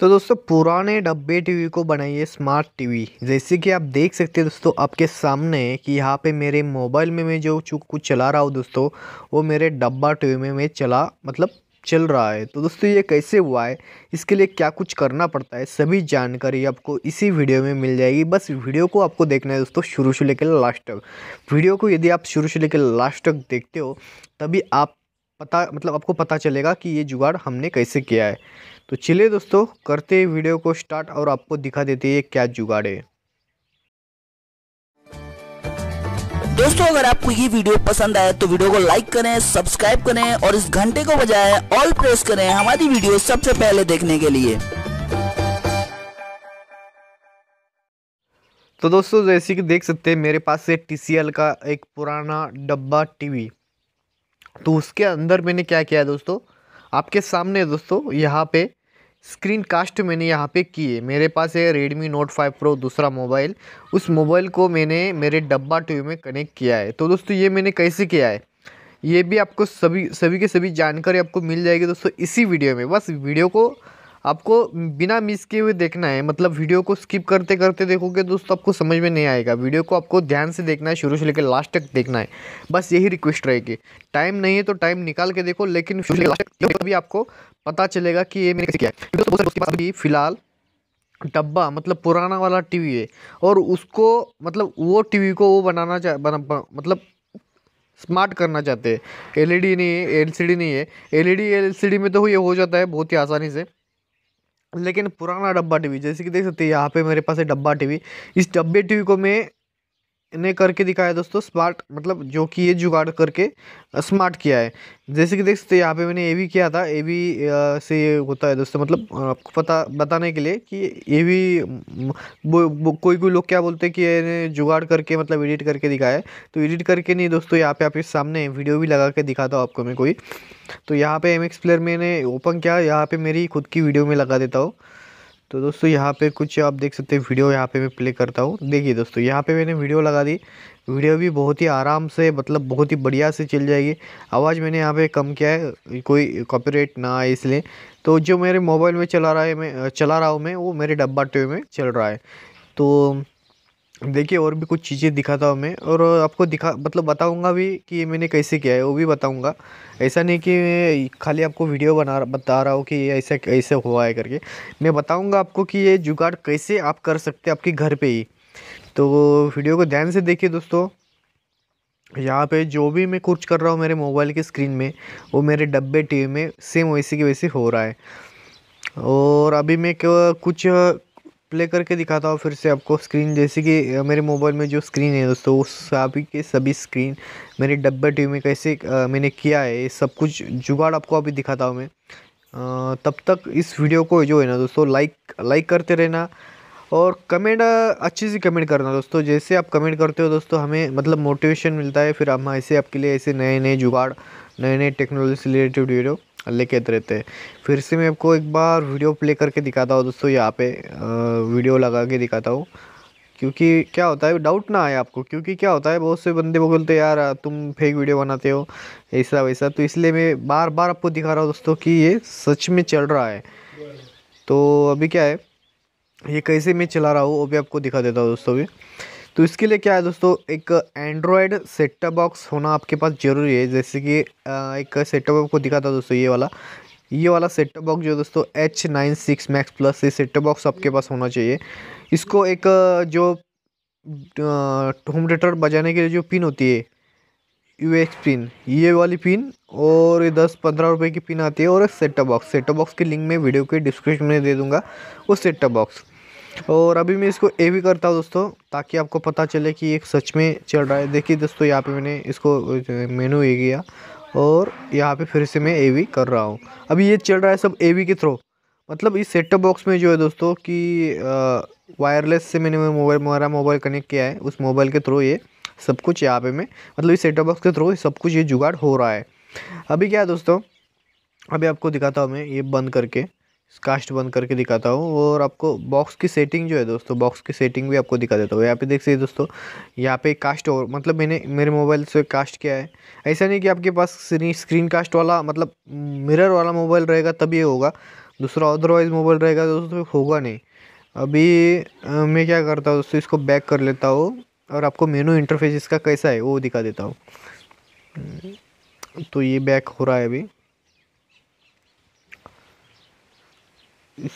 तो दोस्तों पुराने डब्बे टीवी को बनाइए स्मार्ट टीवी जैसे कि आप देख सकते हैं दोस्तों आपके सामने कि यहाँ पे मेरे मोबाइल में मैं जो कुछ चला रहा हूँ दोस्तों वो मेरे डब्बा टीवी में मैं चला मतलब चल रहा है तो दोस्तों ये कैसे हुआ है इसके लिए क्या कुछ करना पड़ता है सभी जानकारी आपको इसी वीडियो में मिल जाएगी बस वीडियो को आपको देखना है दोस्तों शुरू से लेकर लास्ट तक वीडियो को यदि आप शुरू से लेकर लास्ट तक देखते हो तभी आप पता मतलब आपको पता चलेगा कि ये जुगाड़ हमने कैसे किया है तो चलिए दोस्तों करते वीडियो को स्टार्ट और आपको दिखा देते हैं क्या जुगाड़ है दोस्तों अगर आपको ये वीडियो पसंद आए तो वीडियो को लाइक करें सब्सक्राइब करें और इस घंटे को बजाय ऑल प्रेस करें हमारी वीडियो सबसे पहले देखने के लिए तो दोस्तों जैसे कि देख सकते हैं मेरे पास से टीसीएल का एक पुराना डब्बा टीवी तो उसके अंदर मैंने क्या किया है दोस्तों आपके सामने दोस्तों यहाँ पे स्क्रीन कास्ट मैंने यहाँ पे की है मेरे पास है रेडमी नोट 5 प्रो दूसरा मोबाइल उस मोबाइल को मैंने मेरे डब्बा टीवी में कनेक्ट किया है तो दोस्तों ये मैंने कैसे किया है ये भी आपको सभी सभी के सभी जानकारी आपको मिल जाएगी दोस्तों इसी वीडियो में बस वीडियो को आपको बिना मिस किए हुए देखना है मतलब वीडियो को स्किप करते करते देखोगे दोस्तों आपको समझ में नहीं आएगा वीडियो को आपको ध्यान से देखना है शुरू से लेकर लास्ट तक देखना है बस यही रिक्वेस्ट रहेगी टाइम नहीं है तो टाइम निकाल के देखो लेकिन अभी आपको पता चलेगा कि ये मैंने क्या है फिलहाल डब्बा मतलब पुराना वाला टीवी है और उसको मतलब वो टीवी को वो बनाना चाह बना, बना, मतलब स्मार्ट करना चाहते हैं एलईडी e नहीं है एलसीडी नहीं है एलईडी एलसीडी e में तो ये हो जाता है बहुत ही आसानी से लेकिन पुराना डब्बा टी वी जैसे कि देख सकते हैं यहाँ पे मेरे पास है डब्बा टी वी इस डब्बे टी वी को मैं ने करके दिखाया दोस्तों स्मार्ट मतलब जो कि ये जुगाड़ करके स्मार्ट किया है जैसे कि देख सकते यहाँ पे मैंने ए भी किया था ए भी से ये होता है दोस्तों मतलब आपको पता बताने के लिए कि ए भी वो, वो, कोई कोई लोग क्या बोलते हैं कि ये जुगाड़ करके मतलब एडिट करके दिखाया है तो एडिट करके नहीं दोस्तों यहाँ पे आपके सामने वीडियो भी लगा के दिखाता हूँ आपको मैं कोई तो यहाँ पर एम प्लेयर मैंने ओपन किया यहाँ पर मेरी खुद की वीडियो में लगा देता हूँ तो दोस्तों यहाँ पे कुछ आप देख सकते हैं वीडियो यहाँ पे मैं प्ले करता हूँ देखिए दोस्तों यहाँ पे मैंने वीडियो लगा दी वीडियो भी बहुत ही आराम से मतलब बहुत ही बढ़िया से चल जाएगी आवाज़ मैंने यहाँ पे कम किया है कोई कॉपीराइट ना आए इसलिए तो जो मेरे मोबाइल में चला रहा है मैं चला रहा हूँ मैं वो मेरे डब्बा टे में चल रहा है तो देखिए और भी कुछ चीज़ें दिखाता हूँ मैं और आपको दिखा मतलब बताऊँगा भी कि मैंने कैसे किया है वो भी बताऊँगा ऐसा नहीं कि खाली आपको वीडियो बना बता रहा हूँ कि ये ऐसा कैसे हुआ है करके मैं बताऊँगा आपको कि ये जुगाड़ कैसे आप कर सकते हैं आपके घर पे ही तो वीडियो को ध्यान से देखिए दोस्तों यहाँ पे जो भी मैं कुछ कर रहा हूँ मेरे मोबाइल के स्क्रीन में वो मेरे डब्बे टीवी में सेम वैसे के वैसे हो रहा है और अभी मैं कुछ प्ले करके दिखाता हूँ फिर से आपको स्क्रीन जैसे कि मेरे मोबाइल में जो स्क्रीन है दोस्तों वो सभी के सभी स्क्रीन मेरे डब्बे टीवी में कैसे मैंने किया है सब कुछ जुगाड़ आपको अभी दिखाता हूँ मैं तब तक इस वीडियो को जो है ना दोस्तों लाइक लाइक करते रहना और कमेंट अच्छे से कमेंट करना दोस्तों जैसे आप कमेंट करते हो दोस्तों हमें मतलब मोटिवेशन मिलता है फिर हम ऐसे आपके लिए ऐसे नए नए जुगाड़ नए नए टेक्नोलॉजी से रिलेटेड वीडियो लेके रहते हैं फिर से मैं आपको एक बार वीडियो प्ले करके दिखाता हूँ दोस्तों यहाँ पे वीडियो लगा के दिखाता हूँ क्योंकि क्या होता है डाउट ना आए आपको क्योंकि क्या होता है बहुत से बंदे वो बोलते यार तुम फेक वीडियो बनाते हो ऐसा वैसा तो इसलिए मैं बार बार आपको दिखा रहा हूँ दोस्तों कि ये सच में चल रहा है तो अभी क्या है ये कैसे मैं चला रहा हूँ वो भी आपको दिखा देता हूँ दोस्तों भी तो इसके लिए क्या है दोस्तों एक एंड्रॉयड सेट बॉक्स होना आपके पास ज़रूरी है जैसे कि एक सेट बॉक्स को दिखा था दोस्तों ये वाला ये वाला सेट बॉक्स जो दोस्तों H nine six max plus ये सेट बॉक्स आपके पास होना चाहिए इसको एक जो होम थिएटर बजाने के लिए जो पिन होती है यू एक्स पिन ये वाली पिन और ये दस पंद्रह रुपये की पिन आती है और एक सेट बॉक्स सेट बॉक्स के लिंक मैं वीडियो के डिस्क्रिप्शन में दे दूँगा वो सेट बॉक्स और अभी मैं इसको ए भी करता हूँ दोस्तों ताकि आपको पता चले कि एक सच में चल रहा है देखिए दोस्तों यहाँ पे मैंने इसको मेनू ए किया और यहाँ पे फिर से मैं ए वी कर रहा हूँ अभी ये चल रहा है सब ए वी के थ्रू मतलब इस सेटअप बॉक्स में जो है दोस्तों कि वायरलेस से मैंने मोबाइल मेरा मोबाइल कनेक्ट किया है उस मोबाइल के थ्रू ये सब कुछ यहाँ पे मैं मतलब इस सेटअप बॉक्स के थ्रू सब कुछ ये जुगाड़ हो रहा है अभी क्या है दोस्तों अभी आपको दिखाता हूँ मैं ये बंद करके कास्ट बंद करके दिखाता हूँ और आपको बॉक्स की सेटिंग जो है दोस्तों बॉक्स की सेटिंग भी आपको दिखा देता हूँ यहाँ पे देख सकते दोस्तों यहाँ पे कास्ट और मतलब मैंने मेरे मोबाइल से कास्ट किया है ऐसा नहीं कि आपके पास स्क्रीन कास्ट वाला मतलब मिरर वाला मोबाइल रहेगा तभी होगा दूसरा अदरवाइज मोबाइल रहेगा दोस्तों होगा नहीं अभी आ, मैं क्या करता हूँ दोस्तों इसको बैक कर लेता हूँ और आपको मेनू इंटरफेस इसका कैसा है वो दिखा देता हूँ तो ये बैक हो रहा है अभी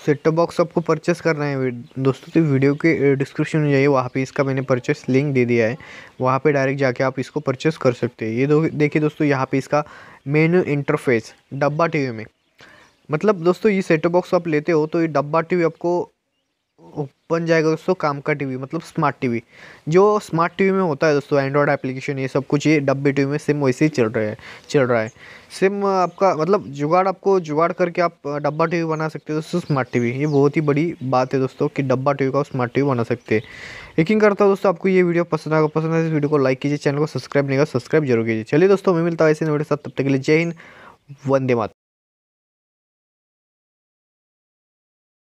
सेट बॉक्स आपको परचेस कर रहे हैं दोस्तों तो वीडियो के डिस्क्रिप्शन में जाइए वहाँ पे इसका मैंने परचेस लिंक दे दिया है वहाँ पे डायरेक्ट जाके आप इसको परचेस कर सकते हैं ये दो देखिए दोस्तों यहाँ पे इसका मेन्यू इंटरफेस डब्बा टीवी में मतलब दोस्तों ये सेट बॉक्स आप लेते हो तो ये डब्बा टीवी आपको बन जाएगा दोस्तों काम का टीवी मतलब स्मार्ट टीवी जो स्मार्ट टीवी में होता है दोस्तों एंड्रॉयड एप्लीकेशन ये सब कुछ ये डब्बे टीवी में सिम वैसे ही चल रहा है चल रहा है सिम आपका मतलब जुगाड़ आपको जुगाड़ करके आप डब्बा टीवी बना सकते हो दोस्तों स्मार्ट टीवी ये बहुत ही बड़ी बात है दोस्तों कि डब्बा टीवी का स्मार्ट टीवी बना सकते हैं यकीन करता हूँ दोस्तों आपको ये वीडियो पसंद आएगा पसंद आए तो इस वीडियो को लाइक कीजिए चैनल को सब्सक्राइब नहीं कर तो सब्सक्राइब जरूर कीजिए चलिए दोस्तों मैं मिलता हूँ ऐसे वीडियो साथ तब तक के लिए जय हिंद वंदे मात